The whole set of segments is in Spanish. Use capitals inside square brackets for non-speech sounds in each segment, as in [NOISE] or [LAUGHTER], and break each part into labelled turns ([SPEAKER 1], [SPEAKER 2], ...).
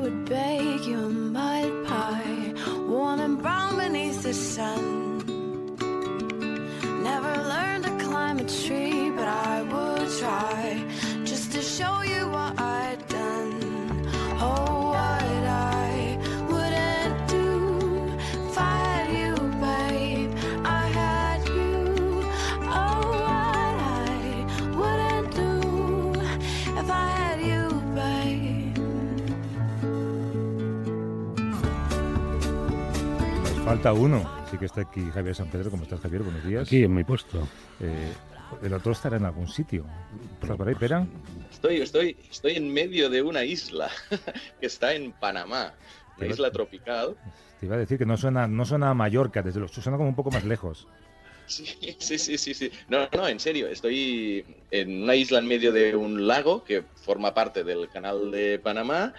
[SPEAKER 1] would beg your
[SPEAKER 2] Falta uno. Así que está aquí Javier San Pedro. ¿Cómo estás, Javier? Buenos días. Aquí, en mi puesto. Eh, el otro estará en algún sitio. por ahí, pues,
[SPEAKER 3] Estoy, estoy, estoy en medio de una isla [LAUGHS] que está en Panamá, la isla tropical.
[SPEAKER 2] Te iba a decir que no suena, no suena a Mallorca, desde los, suena como un poco más lejos.
[SPEAKER 3] [LAUGHS] sí, sí, sí, sí. No, no, en serio, estoy en una isla en medio de un lago que forma parte del canal de Panamá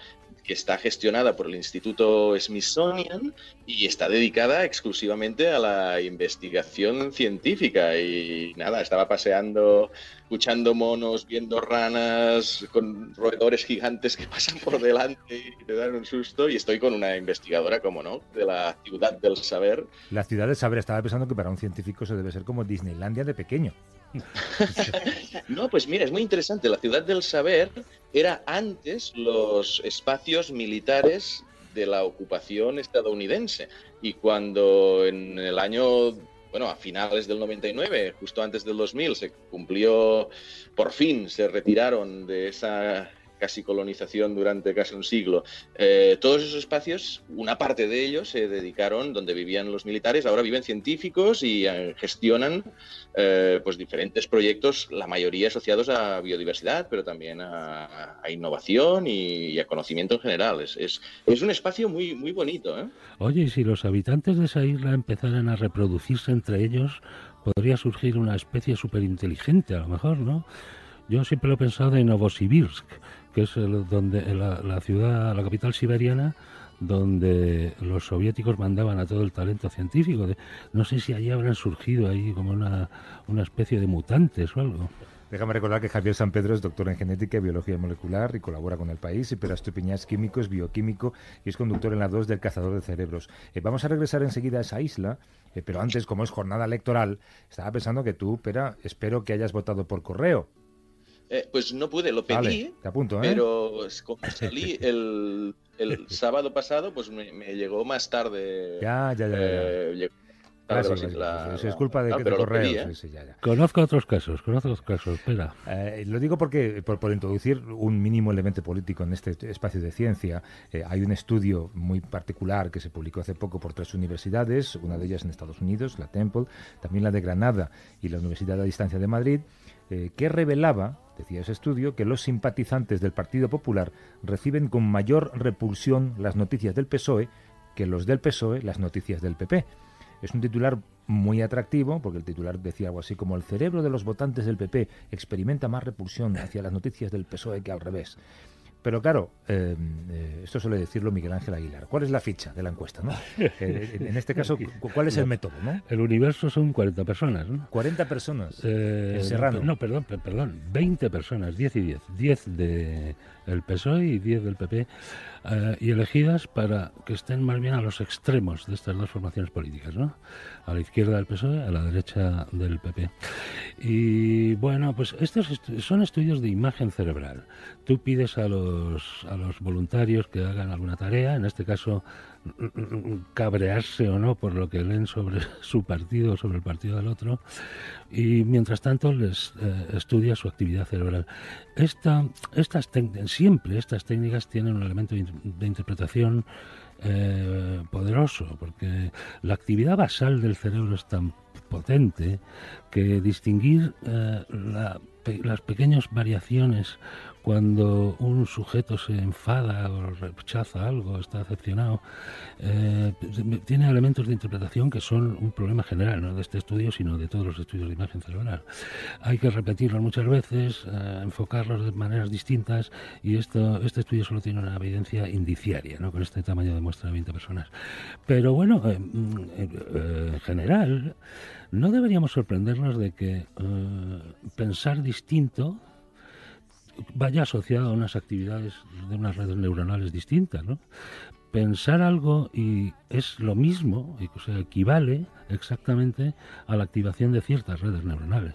[SPEAKER 3] que está gestionada por el Instituto Smithsonian y está dedicada exclusivamente a la investigación científica. Y nada, estaba paseando, escuchando monos, viendo ranas, con roedores gigantes que pasan por delante y te dan un susto. Y estoy con una investigadora, como no, de la ciudad del saber.
[SPEAKER 2] La ciudad del saber, estaba pensando que para un científico se debe ser como Disneylandia de pequeño.
[SPEAKER 3] [LAUGHS] no, pues mira, es muy interesante. La ciudad del saber era antes los espacios militares de la ocupación estadounidense. Y cuando en el año, bueno, a finales del 99, justo antes del 2000, se cumplió, por fin se retiraron de esa casi colonización durante casi un siglo. Eh, todos esos espacios, una parte de ellos se dedicaron donde vivían los militares, ahora viven científicos y eh, gestionan eh, pues diferentes proyectos, la mayoría asociados a biodiversidad, pero también a, innovación y, a conocimiento en general. Es, un espacio muy, muy bonito.
[SPEAKER 1] Oye, y si los habitantes de esa isla empezaran a reproducirse entre ellos, podría surgir una especie inteligente a lo mejor, ¿no? Yo siempre lo he pensado en Novosibirsk, que es donde la, ciudad, la capital siberiana, donde los soviéticos mandaban a todo el talento científico. no sé si allí habrán surgido ahí como una, una especie de mutantes o algo.
[SPEAKER 2] Déjame recordar que Javier San Pedro es doctor en genética y biología molecular y colabora con el país. Y Perasto es químico, es bioquímico y es conductor en la 2 del Cazador de Cerebros. Eh, vamos a regresar enseguida a esa isla, eh, pero antes, como es jornada electoral, estaba pensando que tú, Pera, espero que hayas votado por correo.
[SPEAKER 3] Eh, pues no pude, lo pedí, ¿eh? pero [LAUGHS] salí el, sábado pasado, pues me, llegó más tarde.
[SPEAKER 1] Ya, ya, ya.
[SPEAKER 3] es culpa de, que te
[SPEAKER 1] ¿eh? Conozco otros casos, conozco otros casos, lo digo porque, por, introducir
[SPEAKER 2] un mínimo elemento político en este espacio de ciencia, hay un estudio muy particular que se publicó hace poco por tres universidades, una de ellas en Estados Unidos, la Temple, también la de Granada y la Universidad a Distancia de Madrid, eh, que revelaba, decía ese estudio, que los simpatizantes del Partido Popular reciben con mayor repulsión las noticias del PSOE que los del PSOE las noticias del PP. Es un titular muy atractivo, porque el titular decía algo así como el cerebro de los votantes del PP experimenta más repulsión hacia las noticias del PSOE que al revés. Pero claro, em, eh, esto suele decirlo Miguel Ángel Aguilar. ¿Cuál es la ficha
[SPEAKER 1] de la encuesta? [LAUGHS] Eh, en este caso, ¿cuál es el método? El universo son 40 personas. 40 personas. Eh, Serrano. No, perdón, perdón. 20 personas, 10 y 10. 10 de ...el PSOE y 10 del PP, eh, y elegidas para que estén más bien a los extremos de estas dos formaciones políticas, ¿no? A la izquierda del PSOE, a la derecha del PP. Y bueno, pues estos son estudios de imagen cerebral. Tú pides a los, a los voluntarios que hagan alguna tarea, en este caso cabrearse o no por lo que leen sobre [LAUGHS] su partido, o sobre el partido del otro, y mientras tanto les eh, estudia su actividad cerebral. Esta, estas siempre estas técnicas tienen un elemento de, interpretación eh, poderoso, porque la actividad basal del cerebro es tan potente que distinguir eh, las pequeñas variaciones cuando un sujeto se enfada o rechaza algo, está decepcionado, eh, tiene elementos de interpretación que son un problema general, no de este estudio, sino de todos los estudios de imagen cerebral. Hay que repetirlos muchas veces, eh, enfocarlos de maneras distintas, y esto, este estudio solo tiene una evidencia indiciaria, ¿no? con este tamaño de muestra de 20 personas. Pero bueno, eh, mm, en general, no deberíamos sorprendernos de que pensar distinto vaya asociado a unas actividades de unas redes neuronales distintas, ¿no? Pensar algo y es lo mismo, o sea, equivale exactamente a la activación de ciertas redes neuronales.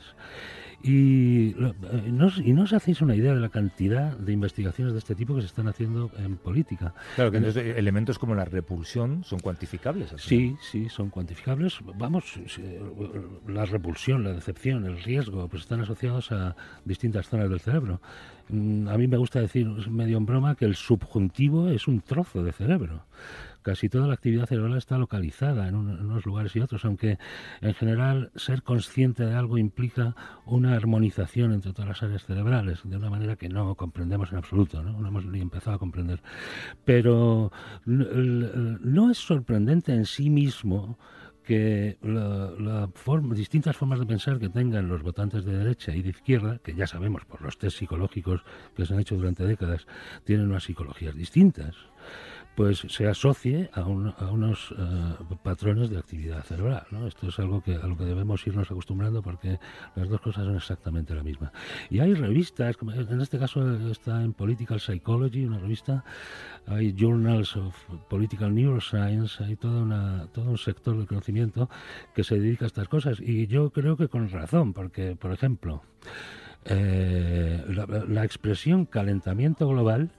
[SPEAKER 1] Y eh, no, no os hacéis una idea de la cantidad de investigaciones de este tipo que se están haciendo en política. Claro, que entonces eh, elementos como la repulsión son cuantificables. Sí, sí, son cuantificables. Vamos, la repulsión, la decepción, el riesgo, pues están asociados a distintas zonas del cerebro. Mm, a mí me gusta decir medio en broma que el subjuntivo es un trozo de cerebro. Casi toda la actividad cerebral está localizada en, unos lugares y otros, aunque en general ser consciente de algo implica una armonización entre todas las áreas cerebrales, de una manera que no comprendemos en absoluto, no, hemos ni empezado a comprender. Pero no es sorprendente en sí mismo que las distintas formas de pensar que tengan los votantes de derecha y de izquierda, que ya sabemos por los test psicológicos que se han hecho durante décadas, tienen unas psicologías distintas pues se asocie a, unos eh, patrones de actividad cerebral. ¿no? Esto es algo que, a lo que debemos irnos acostumbrando porque las dos cosas son exactamente la misma. Y hay revistas, en este caso está en Political Psychology, una revista, hay Journals of Political Neuroscience, hay toda todo un sector del conocimiento que se dedica a estas cosas. Y yo creo que con razón, porque, por ejemplo, eh, la expresión calentamiento global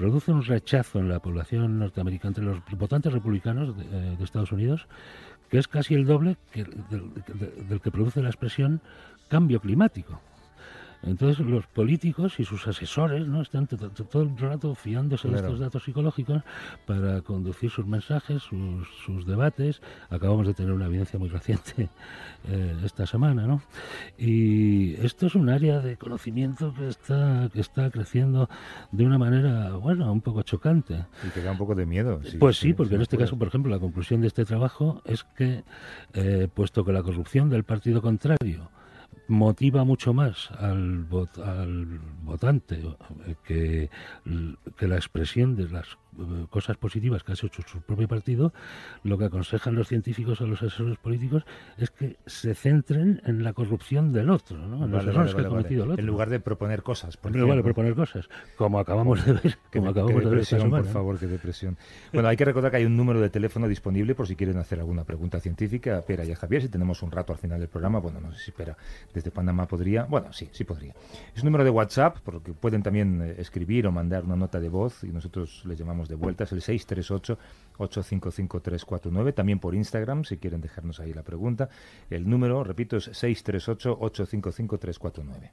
[SPEAKER 1] produce un rechazo en la población norteamericana, entre los votantes republicanos de, eh, Estados Unidos, que es casi el doble del que produce la expresión cambio climático. Entonces los políticos y sus asesores no están todo el rato fiándose de estos datos psicológicos para conducir sus mensajes, sus, debates. Acabamos de tener una evidencia muy reciente [LAUGHS] eh, esta semana, ¿no? Y esto es un área de conocimiento que está que está creciendo de una manera, bueno, un poco chocante. Y que da un poco de miedo. pues sí, porque en este caso, por ejemplo, la conclusión de este trabajo es que, eh, puesto que la corrupción del partido contrario motiva mucho más al, al votante eh, que, que la expresión de las eh, cosas positivas que ha hecho su propio partido, lo que aconsejan los científicos a los asesores políticos es que se centren en la corrupción del otro, ¿no? en los errores que ha cometido el otro. En
[SPEAKER 2] lugar de proponer cosas. Por proponer cosas, como acabamos de ver. Como acabamos de ver por favor, qué depresión. Bueno, hay que recordar que hay un número de teléfono disponible por si quieren hacer alguna pregunta científica a Pera y Javier. Si tenemos un rato al final del programa, bueno, no sé si Pera desde Panamá podría. Bueno, sí, sí podría. Es un número de WhatsApp, porque pueden también eh, escribir o mandar una nota de voz y nosotros les llamamos de vuelta, es el 638-855-349, también por Instagram, si quieren dejarnos ahí la pregunta. El número, repito, es 638-855-349.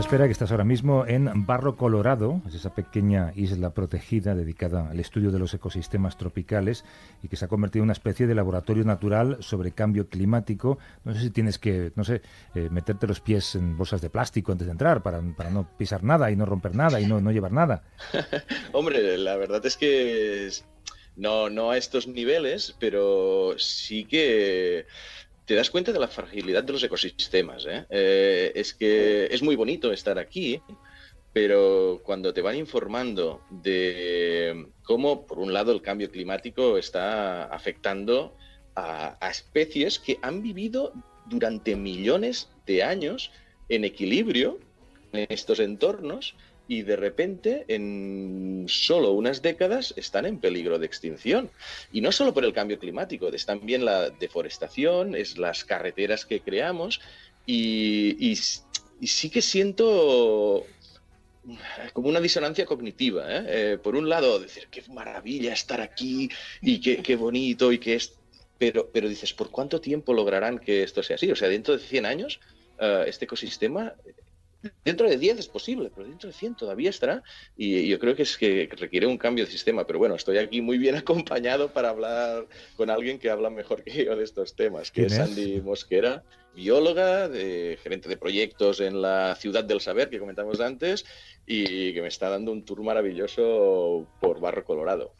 [SPEAKER 2] Espera, que estás ahora mismo en Barro Colorado, es esa pequeña isla protegida dedicada al estudio de los ecosistemas tropicales y que se ha convertido en una especie de laboratorio natural sobre cambio climático. No sé si tienes que, no sé, eh, meterte los pies en bolsas de plástico antes de entrar para, no pisar nada y no romper nada y no, no llevar nada.
[SPEAKER 3] [LAUGHS] Hombre, la verdad es que no, no a estos niveles, pero sí que te das cuenta de la fragilidad de los ecosistemas. ¿eh? Eh, es que es muy bonito estar aquí, pero cuando te van informando de cómo, por un lado, el cambio climático está afectando a especies que han vivido durante millones de años en equilibrio en estos entornos, y de repente en solo unas décadas están en peligro de extinción. Y no solo por el cambio climático, es también la deforestación, es las carreteras que creamos y, sí que siento como una disonancia cognitiva. ¿eh? Eh, por un lado, decir, qué maravilla estar aquí y qué, bonito y qué es... Pero, pero dices, ¿por cuánto tiempo lograrán que esto sea así? O sea, dentro de 100 años, eh, este ecosistema Dentro de 10 es posible, pero dentro de 100 todavía estará. Y, yo creo que es que requiere un cambio de sistema. Pero bueno, estoy aquí muy bien [LAUGHS] acompañado para hablar con alguien que habla mejor que yo de estos temas, que es Andy Mosquera, bióloga, de, gerente de proyectos en la ciudad del saber que comentamos antes y que me está dando un tour maravilloso por Barro Colorado.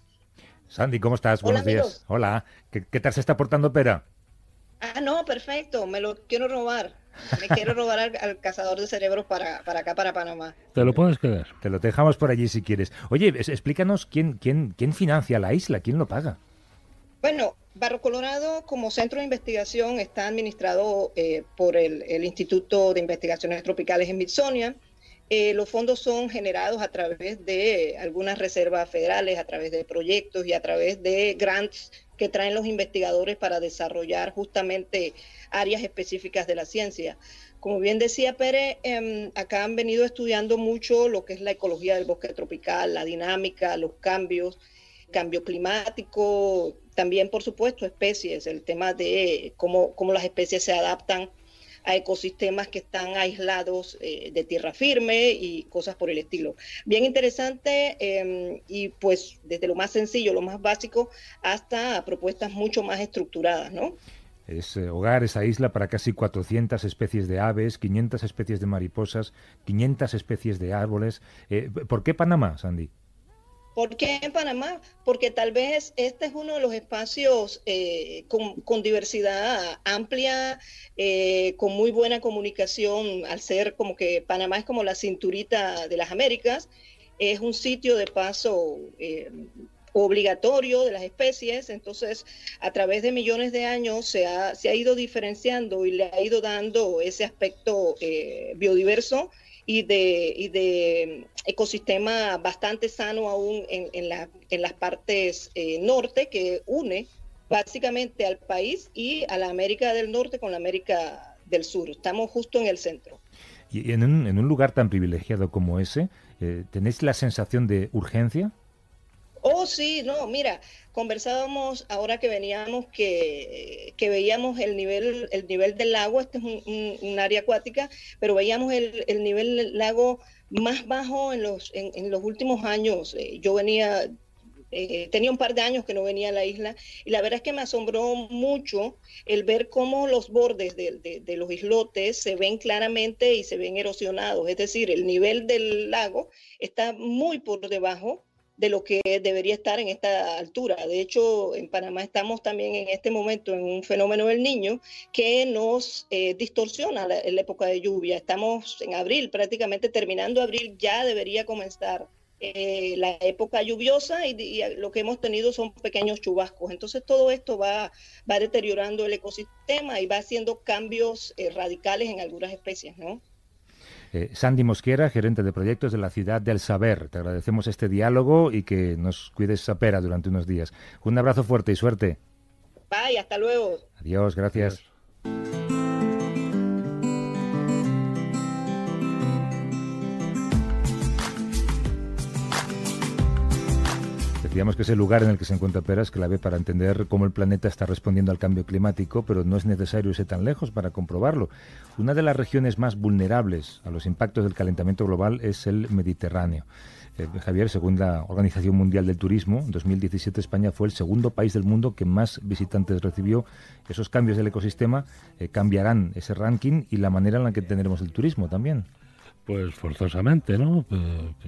[SPEAKER 2] Sandy, ¿cómo estás? Buenos días. Hola. ¿Qué, ¿Qué, tal se está portando Pera?
[SPEAKER 4] Ah, no, perfecto. Me lo quiero robar. Me quiero robar al, cazador de cerebros para, acá, para Panamá.
[SPEAKER 2] Te lo puedes quedar. Te lo dejamos por allí si quieres. Oye, explícanos quién, quién, quién financia la isla, quién lo paga.
[SPEAKER 4] Bueno, Barro Colorado como centro de investigación está administrado eh, por el, Instituto de Investigaciones Tropicales en Smithsonian. Eh, los fondos son generados a través de algunas reservas federales, a través de proyectos y a través de grants que traen los investigadores para desarrollar justamente áreas específicas de la ciencia. Como bien decía Pérez, em, acá han venido estudiando mucho lo que es la ecología del bosque tropical, la dinámica, los cambios, cambio climático, también por supuesto especies, el tema de cómo las especies se adaptan a ecosistemas que están aislados eh, de tierra firme y cosas por el estilo. Bien interesante em, y pues desde lo más sencillo, lo más básico, hasta propuestas mucho más estructuradas, ¿no?
[SPEAKER 2] Es eh, hogar esa isla para casi 400 especies de aves, 500 especies de mariposas, 500 especies de árboles. Eh, ¿Por qué Panamá, Sandy?
[SPEAKER 4] ¿Por qué en Panamá? Porque tal vez este es uno de los espacios eh, con, diversidad amplia, eh, con muy buena comunicación, al ser como que Panamá es como la cinturita de las Américas, es un sitio de paso eh, obligatorio de las especies, entonces a través de millones de años se ha, ido diferenciando y le ha ido dando ese aspecto eh, biodiverso y de, y de mm, ecosistema bastante sano aún en, en, en las partes eh, norte que une básicamente al país y a la América del Norte con la América del Sur. Estamos justo en el centro.
[SPEAKER 2] Y en un, en un lugar tan privilegiado como ese, eh, ¿tenéis la sensación de urgencia?
[SPEAKER 4] Oh, sí, no, mira, conversábamos ahora que veníamos, que, que veíamos el nivel, el nivel del lago, este es un, área acuática, pero veíamos el, nivel del lago más bajo en los, en, los últimos años. Eh, yo venía, eh, tenía un par de años que no venía a la isla y la verdad es que me asombró mucho el ver cómo los bordes de los islotes se ven claramente y se ven erosionados, es decir, el nivel del lago está muy por debajo de lo que debería estar en esta altura. De hecho, en Panamá estamos también en este momento en un fenómeno del niño que nos eh, distorsiona la, época de lluvia. Estamos en abril, prácticamente terminando abril, ya debería comenzar. Eh, la época lluviosa y, lo que hemos tenido son pequeños chubascos. Entonces todo esto va, va deteriorando el ecosistema y va haciendo cambios eh, radicales en algunas especies, ¿no?
[SPEAKER 2] Eh, Sandy Mosquera, gerente de proyectos de la Ciudad del Saber. Te agradecemos este diálogo y que nos cuides esa pera durante unos días. Un abrazo fuerte y suerte. Bye, hasta luego. Adiós, gracias. Digamos que es el lugar en el que se encuentra que es clave para entender cómo el planeta está respondiendo al cambio climático, pero no es necesario irse tan lejos para comprobarlo. Una de las regiones más vulnerables a los impactos del calentamiento global es el Mediterráneo. Eh, Javier, según la Organización Mundial del Turismo, en 2017 España fue el segundo país del mundo que más visitantes recibió. Esos cambios del ecosistema eh, cambiarán ese ranking y la manera en la que tendremos el turismo también.
[SPEAKER 1] Pues forzosamente, ¿no?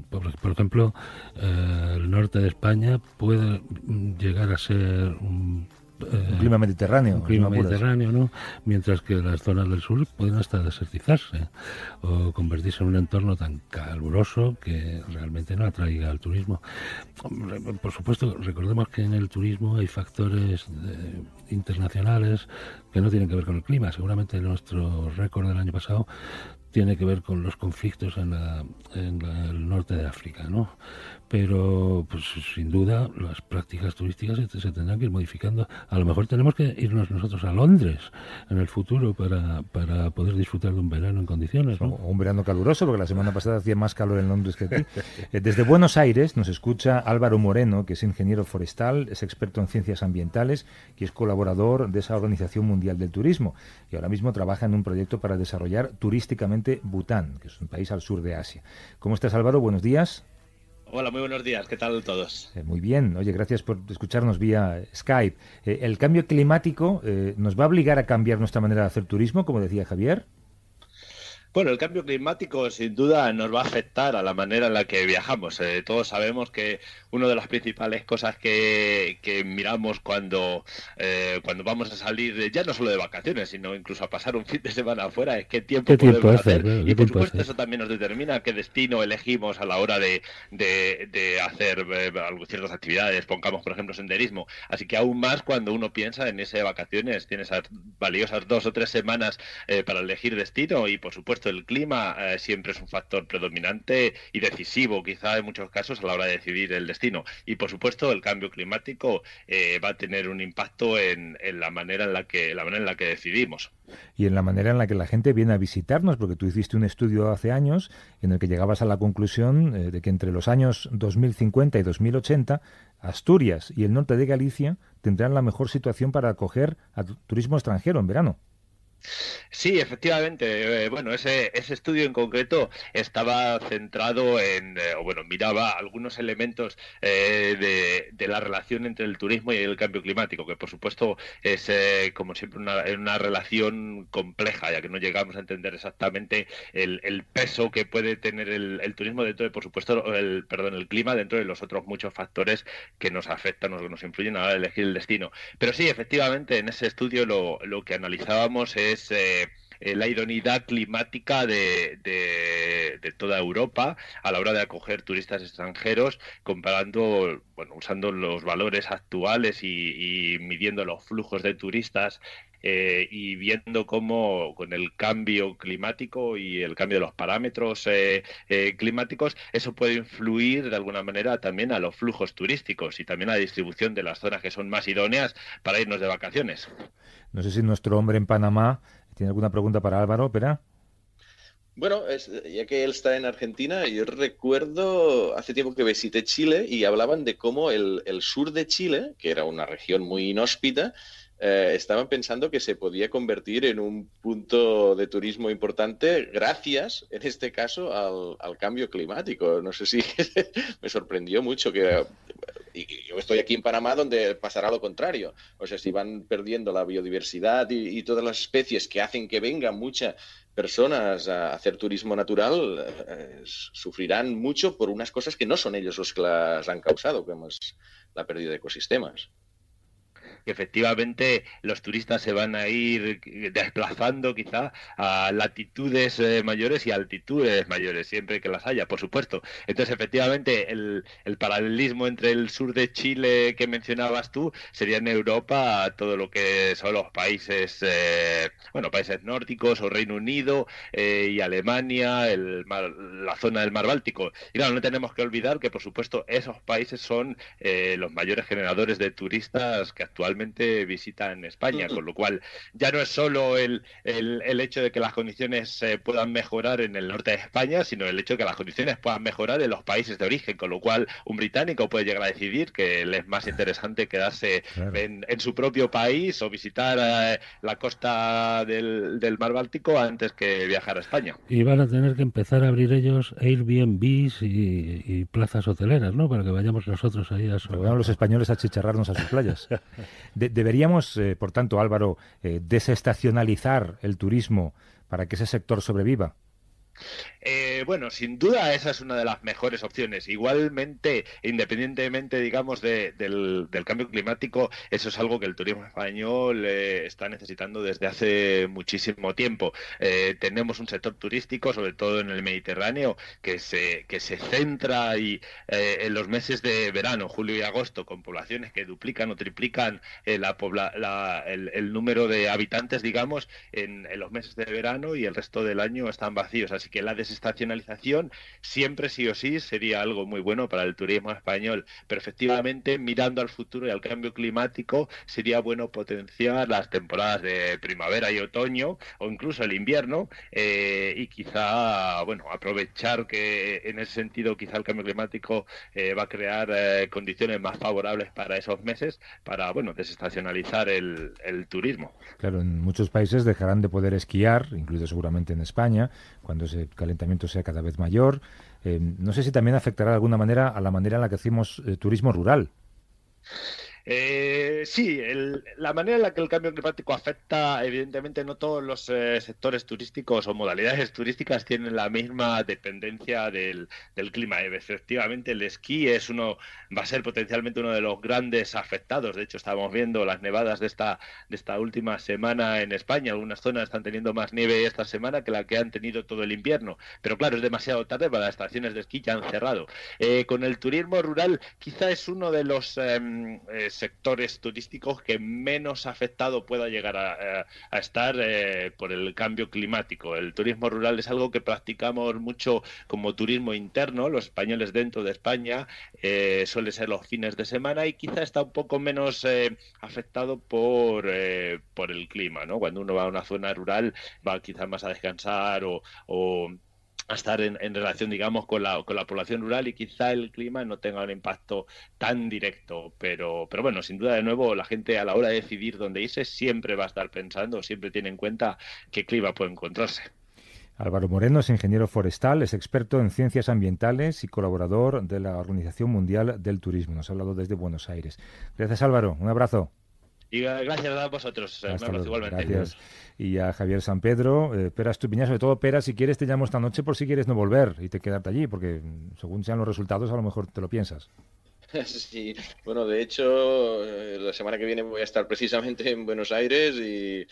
[SPEAKER 1] Por, ejemplo, eh, el norte de España puede llegar a ser un eh, clima mediterráneo. Un clima mediterráneo, ¿no? Mientras que las zonas del sur pueden hasta desertizarse o convertirse en un entorno tan caluroso que realmente no atraiga al turismo. Por supuesto, recordemos que en el turismo hay factores eh, internacionales que no tienen que ver con el clima. Seguramente nuestro récord del año pasado tiene que ver con los conflictos en, el norte de África, ¿no? pero pues sin duda las prácticas turísticas se tendrán que ir modificando. A lo mejor tenemos que irnos nosotros a Londres en el futuro para, para poder disfrutar de un verano en condiciones. ¿no? un
[SPEAKER 2] verano caluroso, porque la semana pasada hacía más calor en Londres que aquí. Eh, desde Buenos Aires nos escucha Álvaro Moreno, que es ingeniero forestal, es experto en ciencias ambientales que es colaborador de esa Organización Mundial del Turismo. Y ahora mismo trabaja en un proyecto para desarrollar turísticamente Bután, que es un país al sur de Asia. ¿Cómo estás, Álvaro? Buenos días.
[SPEAKER 5] Hola, muy buenos días. ¿Qué tal todos?
[SPEAKER 2] Eh, muy bien. Oye, gracias por escucharnos vía Skype. Eh, ¿El cambio climático eh, nos va a obligar a cambiar nuestra manera de hacer turismo, como decía Javier?
[SPEAKER 5] Bueno, el cambio climático sin duda nos va a afectar a la manera en la que viajamos. Eh, todos sabemos que una de las principales cosas que, miramos cuando, eh, cuando vamos a salir, eh, ya no solo de vacaciones, sino incluso a pasar un [LAUGHS] fin de semana afuera, es qué tiempo podemos hacer. Y por supuesto eso también nos determina qué destino elegimos a la hora de, de, hacer ciertas actividades, pongamos por ejemplo senderismo. Así que aún más cuando uno piensa en ese vacaciones, tienes esas valiosas dos o tres semanas para elegir destino y por supuesto el clima eh, siempre es un factor predominante y decisivo, quizá en muchos casos, a la hora de decidir el destino. Y, por supuesto, el cambio climático eh, va a tener un impacto en, la, manera en, la, que, la manera en la que decidimos.
[SPEAKER 2] Y en la manera en la que la gente viene a visitarnos, porque tú hiciste un estudio hace años en el que llegabas a la conclusión eh, de que entre los años 2050 y 2080, Asturias y el norte de Galicia tendrán la mejor situación para acoger a turismo extranjero en verano.
[SPEAKER 5] Sí, efectivamente. Eh, bueno, ese, estudio en concreto estaba centrado en, eh, o bueno, miraba algunos elementos eh, de, la relación entre el turismo y el cambio climático, que por supuesto es, como siempre, una, relación compleja, ya que no llegamos a entender exactamente el, peso que puede tener el, turismo dentro de, por supuesto, el, perdón, el clima dentro de los otros muchos factores que nos afectan o que nos influyen a la hora de elegir el destino. Pero sí, efectivamente, en ese estudio lo que analizábamos es es eh, eh, la idoneidad climática de, de, toda Europa a la hora de acoger turistas extranjeros, comparando, bueno, usando los valores actuales y, midiendo los flujos de turistas eh, y viendo cómo con el cambio climático y el cambio de los parámetros eh, climáticos, eso puede influir de alguna manera también a los flujos turísticos y también a la distribución de las zonas que son más idóneas para irnos de vacaciones.
[SPEAKER 2] No sé si nuestro hombre en Panamá ¿Tiene alguna pregunta para Álvaro Pera?
[SPEAKER 5] Bueno,
[SPEAKER 3] ya que él está en Argentina, yo recuerdo hace tiempo que visité Chile y hablaban de cómo el, el sur de Chile, que era una región muy inhóspita, eh, estaban pensando que se podía convertir en un punto de turismo importante gracias, en este caso, al, cambio climático. No sé si [LAUGHS] me sorprendió mucho que... yo estoy aquí en Panamá donde pasará lo contrario. O sea, si van perdiendo la biodiversidad y, todas las especies que hacen que vengan muchas personas a hacer turismo natural eh, sufrirán mucho por unas cosas que no son ellos los que las han causado,
[SPEAKER 5] como es la pérdida de ecosistemas que efectivamente los turistas se van a ir desplazando quizá a latitudes eh, mayores y altitudes mayores, siempre que las haya, por supuesto. Entonces, efectivamente, el, el paralelismo entre el sur de Chile que mencionabas tú sería en Europa todo lo que son los países, eh, bueno, países nórdicos o Reino Unido eh, y Alemania, el la zona del mar Báltico. Y claro, no tenemos que olvidar que, por supuesto, esos países son los mayores generadores de turistas que actualmente Visita visitan España, mm. con lo cual ya no es solo el, el, hecho de que las condiciones se puedan mejorar en el norte de España, sino el hecho de que las condiciones puedan mejorar en los países de origen, con lo cual un británico puede llegar a decidir que le es más interesante quedarse en, su propio país o visitar eh, la costa del, mar Báltico antes que viajar a España.
[SPEAKER 1] Y van a tener que empezar a abrir ellos Airbnbs y, plazas hoteleras, ¿no? Para que vayamos nosotros ahí a su... los españoles a chicharrarnos a sus playas. [LAUGHS] deberíamos, eh, por tanto, Álvaro,
[SPEAKER 2] eh, desestacionalizar el turismo para que ese sector sobreviva.
[SPEAKER 5] Eh, bueno, sin duda esa es una de las mejores opciones. Igualmente, independientemente, digamos, del, cambio climático, eso es algo que el turismo español eh, está necesitando desde hace muchísimo tiempo. Eh, tenemos un sector turístico, sobre todo en el Mediterráneo, que se, que se centra y, en los meses de verano, julio y agosto, con poblaciones que duplican o triplican la, el, número de habitantes, digamos, en, los meses de verano y el resto del año están vacíos. Así que la desestacionalización siempre sí o sí sería algo muy bueno para el turismo español. Pero efectivamente, mirando al futuro y al cambio climático, sería bueno potenciar las temporadas de primavera y otoño o incluso el invierno eh, y quizá, bueno, aprovechar que en ese sentido quizá el cambio climático eh, va a crear eh, condiciones más favorables para esos meses para, bueno, desestacionalizar el, el turismo.
[SPEAKER 2] Claro, en muchos países dejarán de poder esquiar, incluso seguramente en España, cuando ese calentamiento sea cada vez mayor. Eh, no sé si también afectará de alguna manera a la manera en la que hacemos eh, turismo rural.
[SPEAKER 5] Eh, sí, la manera en la que el cambio climático afecta, evidentemente no todos los eh, sectores turísticos o modalidades turísticas tienen la misma dependencia del, clima. Efectivamente, el esquí es uno, va a ser potencialmente uno de los grandes afectados. De hecho, estamos viendo las nevadas de esta, de esta última semana en España. Algunas zonas están teniendo más nieve esta semana que la que han tenido todo el invierno. Pero claro, es demasiado tarde para las estaciones de esquí ya han cerrado. Eh, con el turismo rural, quizá es uno de los em, eh, sectores turísticos que menos afectado pueda llegar a, eh, estar eh, por el cambio climático. El turismo rural es algo que practicamos mucho como turismo interno, los españoles dentro de España, eh, suele ser los fines de semana y quizá está un poco menos afectado por, por el clima, Cuando uno va a una zona rural va quizás más a descansar o a estar en, relación, digamos, con la, población rural y quizá el clima no tenga un impacto tan directo, pero, pero bueno, sin duda, de nuevo, la gente a la hora de decidir dónde irse siempre va a estar pensando, siempre tiene en cuenta qué clima puede encontrarse.
[SPEAKER 2] Álvaro Moreno es ingeniero forestal, es experto en ciencias ambientales y colaborador de la Organización Mundial del Turismo. Nos ha hablado desde Buenos Aires. Gracias, Álvaro. Un abrazo.
[SPEAKER 5] Y eh, gracias a vosotros. Eh, gracias.
[SPEAKER 2] Y a Javier San Pedro, esperas eh, tu Tupiñá, sobre todo Peras, si quieres te llamo esta noche por si quieres no volver y te quedarte allí, porque según sean los resultados a lo mejor te lo piensas. [LAUGHS]
[SPEAKER 3] Sí, bueno, de hecho, la semana que viene voy a estar precisamente en Buenos Aires y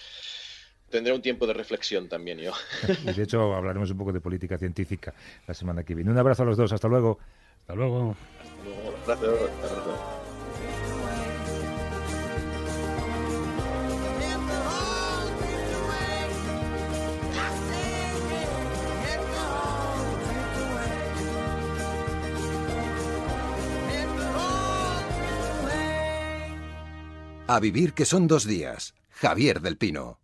[SPEAKER 3] tendré un tiempo de reflexión también yo.
[SPEAKER 2] [LAUGHS] de hecho, hablaremos un poco de política científica la semana que viene. Un abrazo a los dos, hasta luego. Hasta luego.
[SPEAKER 3] Hasta luego. Hasta luego.
[SPEAKER 2] A vivir que son dos días. Javier del Pino.